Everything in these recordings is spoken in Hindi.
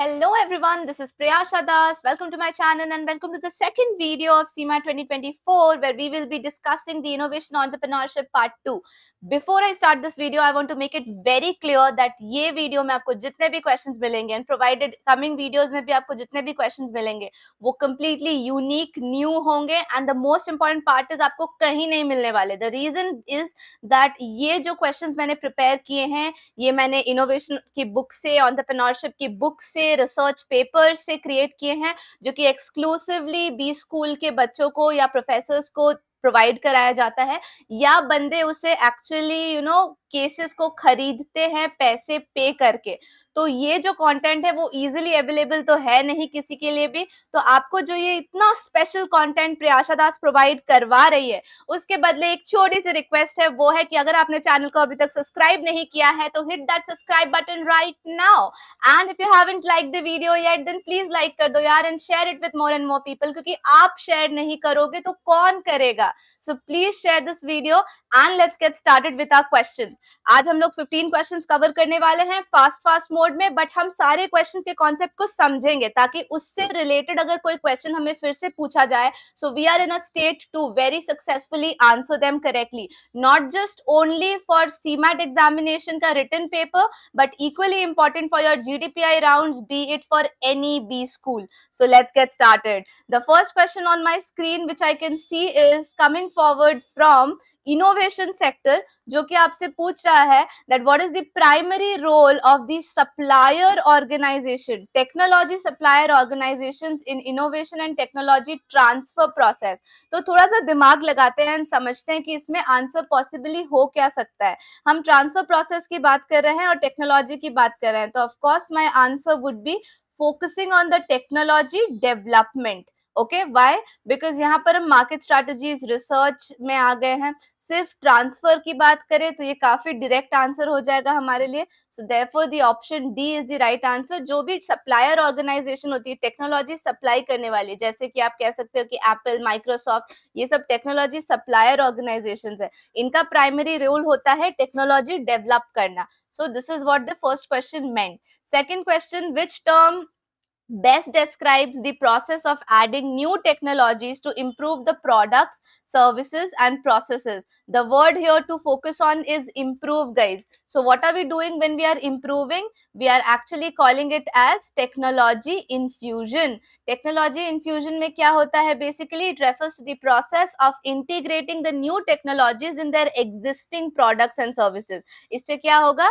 Hello everyone, this is Priyasha Das. Welcome to my channel and welcome to the second video of CMA 2024 where we will be discussing the Innovation Entrepreneurship Part 2. Before I start this video I want to make it very clear that ये वीडियो में आपको जितने भी क्वेश्चन मिलेंगे एंड प्रोवाइडेड कमिंग वीडियोज में भी आपको जितने भी क्वेश्चन मिलेंगे वो कम्प्लीटली यूनिक न्यू होंगे and the most important part is आपको कहीं नहीं मिलने वाले द रीजन इज दैट ये जो क्वेश्चन मैंने प्रिपेयर किए हैं ये मैंने इनोवेशन की बुक से ऑन्टरप्रनोरशिप की बुक से रिसर्च पेपर से क्रिएट किए हैं जो कि एक्सक्लूसिवली बी स्कूल के बच्चों को या प्रोफेसर को प्रोवाइड कराया जाता है या बंदे उसे एक्चुअली यू नो केसेस को खरीदते हैं पैसे पे करके तो ये जो कंटेंट है वो इजीली अवेलेबल तो है नहीं किसी के लिए भी तो आपको जो ये इतना special content Prayasha Das provide करवा रही है उसके बदले एक छोटी सी रिक्वेस्ट है वो है कि अगर आपने चैनल को अभी तक सब्सक्राइब नहीं किया है तो hit that subscribe button right now and if you didn't like the video yet then please like कर दो यार and share it with more and more people क्योंकि आप शेयर नहीं करोगे तो कौन करेगा so please share this video and let's get started with our question आज हम लोग 15 क्वेश्चन कवर करने वाले हैं फास्ट फास्ट मोड में बट हम सारे क्वेश्चन के कॉन्सेप्ट को समझेंगे ताकि उससे रिलेटेड अगर कोई क्वेश्चन हमें फिर से पूछा जाए so we are in a state to very successfully answer them correctly not just only for CMAT examination का return paper but equally important for your G GDPI round be it for any B school so let's get started the first question on my screen which I can see is coming forward from innovation sector जो कि आपसे पूछ रहा है that what is the primary role of the supplier organization technology supplier organizations in innovation and technology transfer process तो थोड़ा सा दिमाग लगाते हैं एंड समझते हैं कि इसमें आंसर पॉसिबली हो क्या सकता है हम ट्रांसफर प्रोसेस की बात कर रहे हैं और टेक्नोलॉजी की बात कर रहे हैं तो of course my answer would be focusing on the technology development okay why because यहाँ पर हम मार्केट स्ट्रेटेजी रिसर्च में आ गए हैं सिर्फ ट्रांसफर की बात करें तो ये काफी डायरेक्ट आंसर हो जाएगा हमारे लिए so therefore the option D is the right answer जो भी सप्लायर ऑर्गेनाइजेशन होती है टेक्नोलॉजी सप्लाई करने वाली जैसे कि आप कह सकते हो कि एप्पल माइक्रोसॉफ्ट ये सब टेक्नोलॉजी सप्लायर ऑर्गेनाइजेशन है इनका प्राइमरी रोल होता है टेक्नोलॉजी डेवलप करना so this is what the first question मेंट second question which term best describes the process of adding new technologies to improve the products, services, and processes. The word here to focus on is improve, guys. So, what are we doing when we are improving? We are actually calling it as technology infusion. Technology infusion mein kya hota hai? Basically, it refers to the process of integrating the new technologies in their existing products and services. Is kya hoga?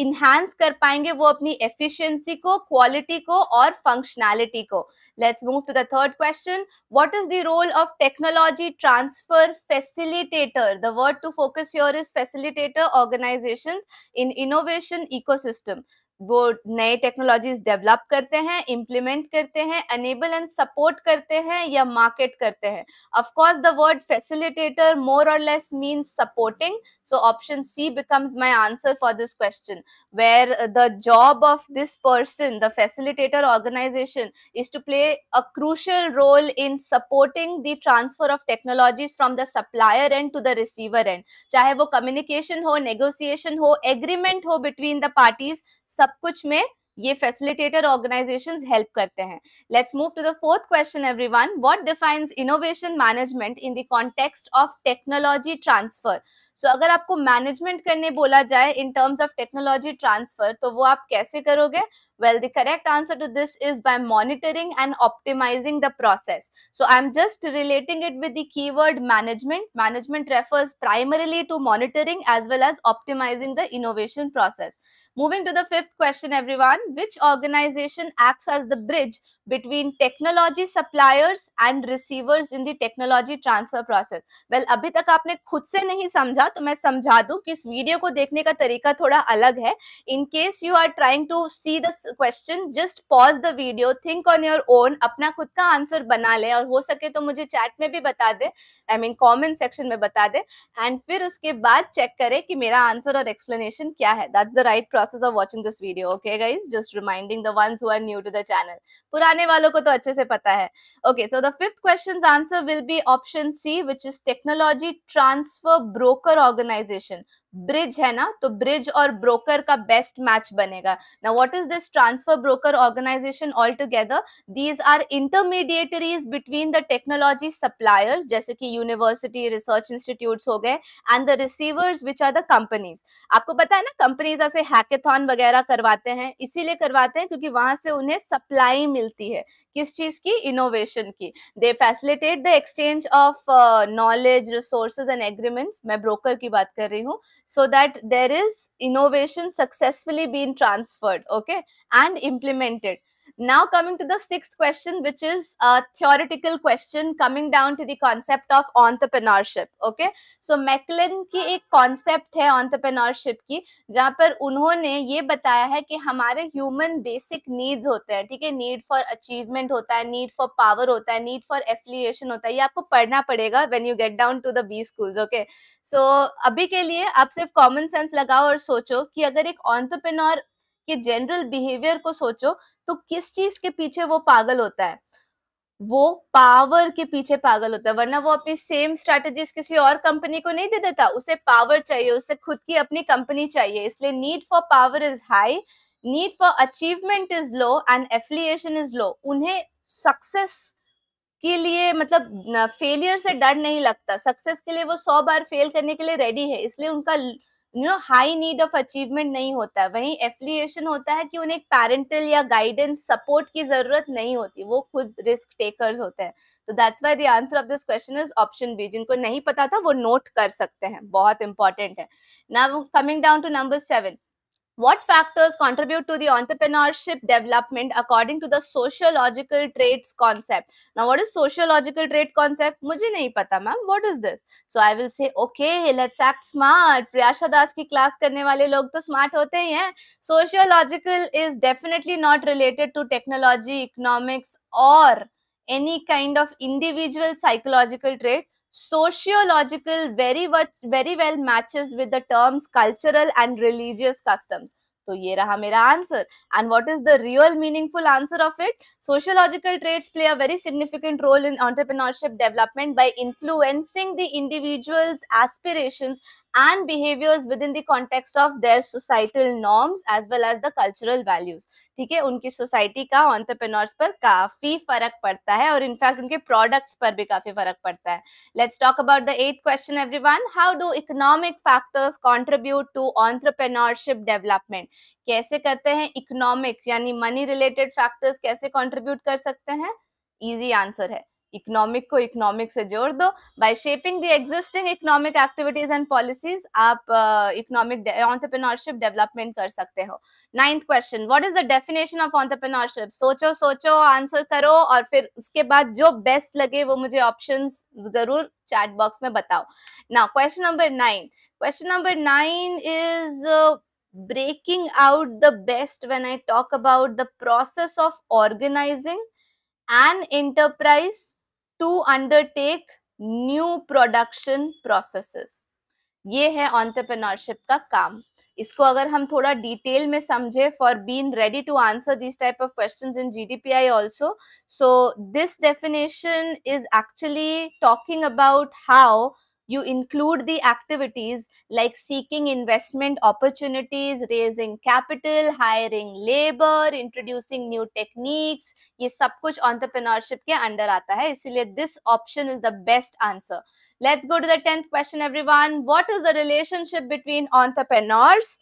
Enhance कर पाएंगे वो अपनी एफिशिएंसी को क्वालिटी को और फंक्शनैलिटी को let's move to the third question what is the role of technology transfer facilitator the word to focus your is facilitator organisations in innovation ecosystem वो नए टेक्नोलॉजीज डेवलप करते हैं इम्प्लीमेंट करते हैं अनेबल एंड सपोर्ट करते हैं या मार्केट करते हैं of course the word facilitator more or less means supporting so option C becomes my answer for this question where the job of this person the facilitator organisation is to play a crucial role in supporting the transfer of technologies from the supplier end to the receiver end चाहे वो कम्युनिकेशन हो नेगोसिएशन हो एग्रीमेंट हो बिटवीन द पार्टीज सब कुछ में ये फैसिलिटेटर ऑर्गेनाइजेशन हेल्प करते हैं let's move to the fourth question every one what defines innovation management in the context of technology transfer so अगर आपको मैनेजमेंट करने बोला जाए in terms of technology transfer तो वो आप कैसे करोगे well the correct answer to this is by monitoring and optimising the process so I am just relating it with the keyword management management refers to monitoring as well as optimising the innovation process moving to the fifth question every one which organization acts as the bridge between technology suppliers and receivers in the technology transfer process? Well, अभी तक आपने खुद से नहीं समझा तो मैं समझा दूं कि इस वीडियो को देखने का तरीका थोड़ा अलग है in case you are trying to see the question just pause the video think on your own अपना खुद का आंसर बना ले और हो सके तो मुझे चैट में भी बता दे आई मीन कॉमेंट सेक्शन में बता दे एंड फिर उसके बाद चेक करें कि मेरा आंसर और एक्सप्लेनेशन क्या है that's the right process of watching this video okay guys just reminding the ones who are new to the channel. पुराने वालों को तो अच्छे से पता है. Okay, so the fifth question's answer will be option C, which is technology transfer broker organization. Bridge है ना तो ब्रिज और ब्रोकर का बेस्ट मैच बनेगा ना what is this transfer broker organisation all together these are intermediaries between the technology suppliers जैसे कि यूनिवर्सिटी रिसर्च इंस्टीट्यूट हो गए and the receivers which are the companies आपको पता है ना कंपनीज ऐसे हैकेथॉन वगैरह करवाते हैं इसीलिए करवाते हैं क्योंकि वहां से उन्हें सप्लाई मिलती है किस चीज की इनोवेशन की they facilitate the exchange of knowledge resources and agreements मैं ब्रोकर की बात कर रही हूँ so that there is innovation successfully being transferred okay and implemented Now coming to the sixth question, which is a theoretical question coming down to the concept of entrepreneurship. Okay, so mclin ki ek concept hai entrepreneurship ki jahan par unhone ye bataya hai ki hamare human basic needs hote hain theek hai need for achievement hota hai need for power hota hai need for affiliation hota hai ye aapko padhna padega when you get down to the B schools. Okay, so abhi ke liye aap sirf common sense lagao aur socho ki agar ek entrepreneur के जनरल बिहेवियर को सोचो तो किस चीज के पीछे वो पागल होता है वो पावर के पीछे पागल होता है वरना वो अपनी सेम स्ट्रेटेजी किसी और कंपनी को नहीं दे देता उसे पावर चाहिए उसे खुद की अपनी कंपनी चाहिए इसलिए need for power is high need for achievement is low and affiliation is low उन्हें सक्सेस के लिए मतलब फेलियर से डर नहीं लगता सक्सेस के लिए वो सौ बार फेल करने के लिए रेडी है इसलिए उनका you know high need of achievement नहीं होता है वहीं एफिलिएशन होता है कि उन्हें एक पेरेंटल या गाइडेंस सपोर्ट की जरूरत नहीं होती वो खुद रिस्क टेकर्स होते हैं तो that's why the answer of this question is option B जिनको नहीं पता था वो नोट कर सकते हैं बहुत इंपॉर्टेंट है now coming down to number seven What factors contribute to the entrepreneurship development according to the sociological traits concept? Now, what is sociological trait concept? मुझे नहीं पता ma'am. What is this? So I will say, okay, let's act smart. Priyasha दास की क्लास करने वाले लोग तो smart Sociological is definitely not related to technology, economics, or any kind of individual psychological trait sociological very much very well matches with the terms cultural and religious customs so ye raha mera answer and what is the real meaningful answer of it sociological traits play a very significant role in entrepreneurship development by influencing the individual's aspirations and behaviors within the context of their societal norms as well as the cultural values ठीक है उनकी सोसाइटी का ऑन्टरप्रेन्योर्स पर काफी फर्क पड़ता है और इनफैक्ट उनके प्रोडक्ट्स पर भी काफी फर्क पड़ता है let's talk about the eight question everyone how do economic factors contribute to entrepreneurship development कैसे करते हैं इकोनॉमिक्स यानी मनी रिलेटेड फैक्टर्स कैसे कॉन्ट्रीब्यूट कर सकते हैं इजी आंसर है इकोनॉमिक को इकोनॉमिक से जोड़ दो by shaping the existing economic activities and policies आप इकोनॉमिक ऑन्टरप्रिनोरशिप डेवलपमेंट कर सकते हो ninth question what is the definition of entrepreneurship सोचो सोचो आंसर करो और फिर उसके बाद जो बेस्ट लगे वो मुझे ऑप्शन जरूर चैट बॉक्स में बताओ ना question number nine question number nine is breaking out the best when I talk about the process of organising an enterprise to undertake new production processes ये है ऑन्टरप्रेनरशिप का काम इसको अगर हम थोड़ा डिटेल में समझे for been ready to answer this type of question in G D P I also so this definition is actually talking about how you include the activities like seeking investment opportunities raising capital hiring labor introducing new techniques ye sab kuch entrepreneurship ke under aata hai isliye this option is the best answer let's go to the 10th question everyone what is the relationship between entrepreneurs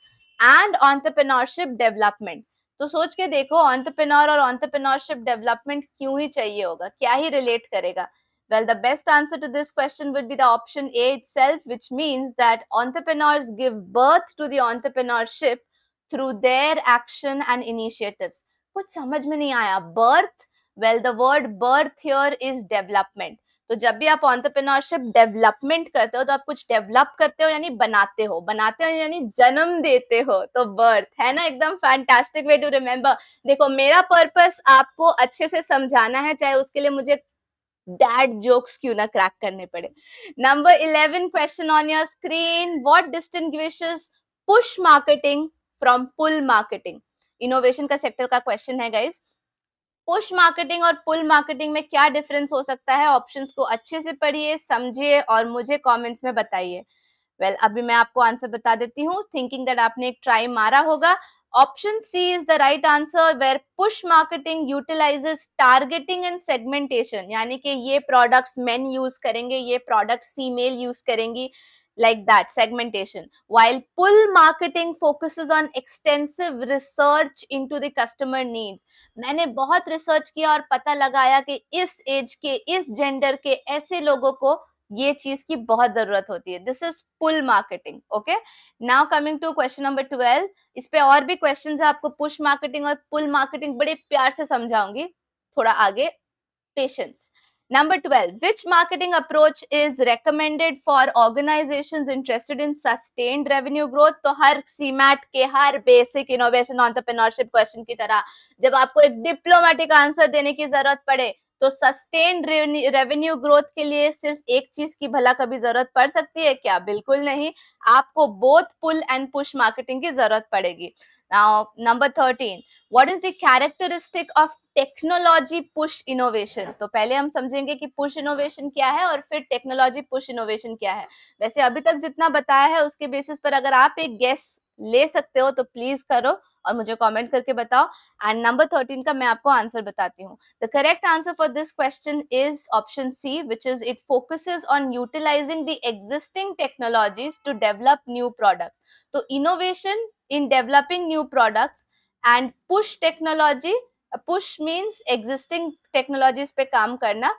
and entrepreneurship development तो सोच के देखो ऑन्टरप्रिनोर और ऑन्टरप्रिनोरशिप डेवलपमेंट क्यों ही चाहिए होगा क्या ही रिलेट करेगा Well, the best answer to this question would be the option A itself, which means that entrepreneurs give birth to the entrepreneurship through their action and initiatives. कुछ समझ में नहीं आया birth well the word birth here is development तो जब भी आप ऑन्टरप्रेन्योरशिप डेवलपमेंट करते हो तो आप कुछ डेवलप करते हो यानी बनाते हो बनाते हो यानी जन्म देते हो तो बर्थ है ना एकदम फैंटास्टिक वे टू रिमेम्बर देखो मेरा पर्पस आपको अच्छे से समझाना है चाहे उसके लिए मुझे डैड जोक्स क्यों ना क्रैक करने पड़े number eleven question on your screen what distinguish push marketing from pull marketing innovation का सेक्टर का क्वेश्चन है गाइज पुश मार्केटिंग और पुल मार्केटिंग में क्या डिफरेंस हो सकता है ऑप्शंस को अच्छे से पढ़िए समझिए और मुझे कमेंट्स में बताइए वेल well, अभी मैं आपको आंसर बता देती हूँ थिंकिंग दैट आपने एक ट्राई मारा होगा Option C is the right answer where push marketing utilizes targeting and segmentation. yani कि ye products men use karenge ye products female use karengi like that segmentation while pull marketing focuses on extensive research into the customer needs maine bahut research kiya aur pata lagaya ki is age ke is gender ke aise logo ko ये चीज की बहुत जरूरत होती है this is pull marketing okay now coming to question number twelve इस पे और भी क्वेश्चन है आपको पुश मार्केटिंग और पुल मार्केटिंग बड़े प्यार से समझाऊंगी थोड़ा आगे patience number twelve which marketing approach is recommended for organisation interested in sustain revenue growth तो हर सीमैट के हर बेसिक इनोवेशन ऑन्टरप्रेनरशिप क्वेश्चन की तरह जब आपको एक डिप्लोमेटिक आंसर देने की जरूरत पड़े तो सस्टेन रेवेन्यू ग्रोथ के लिए सिर्फ एक चीज की भला कभी जरूरत पड़ सकती है क्या बिल्कुल नहीं आपको both pull and push marketing की जरूरत पड़ेगी number thirteen what is the characteristic of technology push innovation तो पहले हम समझेंगे कि पुश इनोवेशन क्या है और फिर टेक्नोलॉजी पुश इनोवेशन क्या है वैसे अभी तक जितना बताया है उसके बेसिस पर अगर आप एक गेस ले सकते हो तो प्लीज करो और मुझे कमेंट करके बताओ एंड नंबर थर्टीन का मैं आपको आंसर बताती हूँ the correct answer for this question is option C which is it focus on utilising the existing technologies to develop new products तो innovation in developing new products and push technology push means existing technologies पे काम करना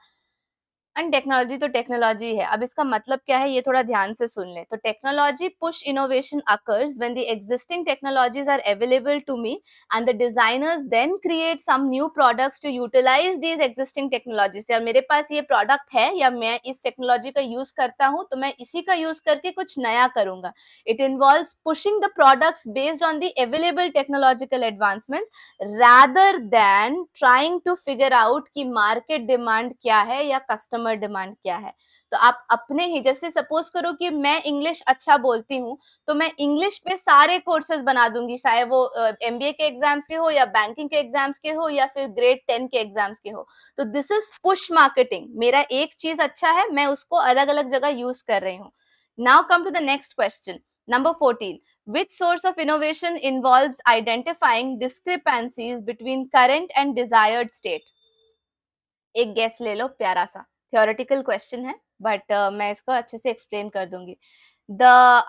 एंड टेक्नोलॉजी तो टेक्नोलॉजी है अब इसका मतलब क्या है ये थोड़ा ध्यान से सुन ले तो technology push innovation occurs when the existing technologies are available to me and the designers then create some new products to utilise these existing technologies या मेरे पास ये प्रोडक्ट है या मैं इस टेक्नोलॉजी का यूज करता हूँ तो मैं इसी का यूज करके कुछ नया करूंगा it involve pushing the products based on the available technological advancement rather than trying to figure out की मार्केट डिमांड क्या है या कस्टमर कस्टमर डिमांड क्या है तो आप अपने ही जैसे सपोज करो कि मैं इंग्लिश अच्छा बोलती हूँ तो मैं इंग्लिश पे सारे कोर्सेज बना दूंगी चाहे वो एम uh, के एग्जाम्स के हो या बैंकिंग के एग्जाम्स के हो या फिर ग्रेड टेन के एग्जाम्स के हो तो दिस इज पुश मार्केटिंग मेरा एक चीज अच्छा है मैं उसको अलग अलग जगह यूज कर रही हूँ now come to the next question number fourteen which source of innovation involves identifying discrepancies between current and desired state एक गैस ले लो प्यारा सा थियोरिटिकल क्वेश्चन है बट uh, मैं इसको अच्छे से एक्सप्लेन कर दूंगी the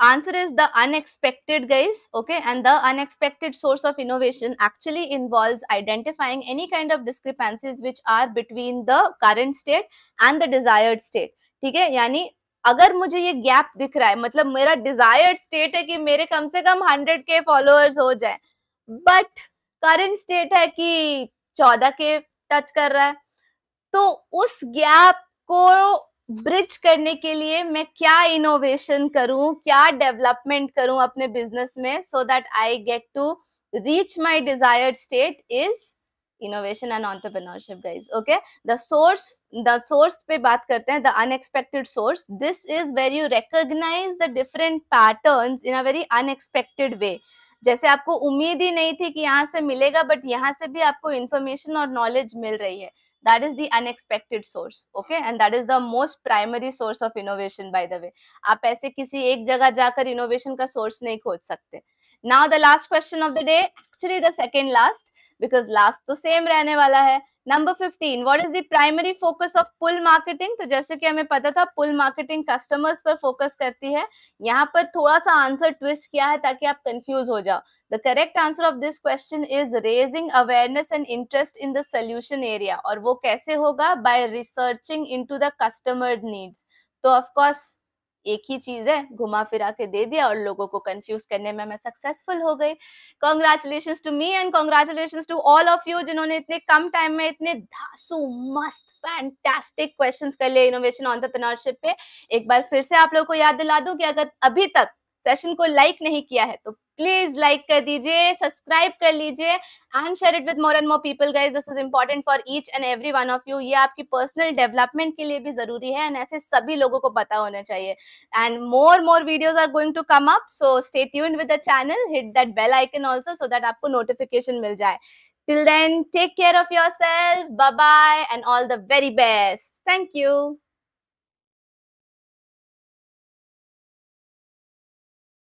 answer is the unexpected guys okay and the unexpected source of innovation actually involves identifying any kind of discrepancies which are between the current state and the desired state ठीक है यानी अगर मुझे ये गैप दिख रहा है मतलब मेरा डिजायर्ड स्टेट है कि मेरे कम से कम हंड्रेड के फॉलोअर्स हो जाए बट करेंट स्टेट है कि चौदह के टच कर रहा है तो उस गैप को ब्रिज करने के लिए मैं क्या इनोवेशन करूं क्या डेवलपमेंट करूं अपने बिजनेस में so that I get to reach my desired state is innovation and entrepreneurship guys okay the source the source पे बात करते हैं the unexpected source this is where you recognise the different pattern in a very unexpected way जैसे आपको उम्मीद ही नहीं थी कि यहाँ से मिलेगा बट यहाँ से भी आपको इन्फॉर्मेशन और नॉलेज मिल रही है that is the unexpected source okay and that is the most primary source of innovation by the way आप ऐसे किसी एक जगह जाकर innovation का source नहीं खोज सकते now the last question of the day actually the second last because last तो सेम रहने वाला है number fifteen what is the primary focus of pull marketing तो जैसे कि हमें पता था पुल मार्केटिंग कस्टमर्स पर फोकस करती है यहाँ पर थोड़ा सा आंसर ट्विस्ट किया है ताकि आप कंफ्यूज हो जाओ the correct answer of this question is raising awareness and interest in the solution area और वो कैसे होगा by researching into the customer needs तो ऑफकोर्स एक ही चीज है घुमा फिरा के दे दिया और लोगों को कंफ्यूज करने में मैं सक्सेसफुल हो गई congratulation to me and congratulation to all of you जिन्होंने इतने कम टाइम में इतने धासू मस्त फैंटेस्टिक क्वेश्चन कर लिए इनोवेशन ऑन्टरप्रनरशिप पे एक बार फिर से आप लोग को याद दिला दूं कि अगर अभी तक सेशन को लाइक नहीं किया है तो प्लीज लाइक कर दीजिए सब्सक्राइब कर लीजिए and share it with more and more people guys this is important for each and every one of you ये आपकी पर्सनल डेवलपमेंट के लिए भी जरूरी है एंड ऐसे सभी लोगों को पता होना चाहिए and more more videos are going to come up so stay tune with the channel hit that bell icon also so that आपको नोटिफिकेशन मिल जाए Till then, take care of yourself. Bye bye, and all the very best. Thank you.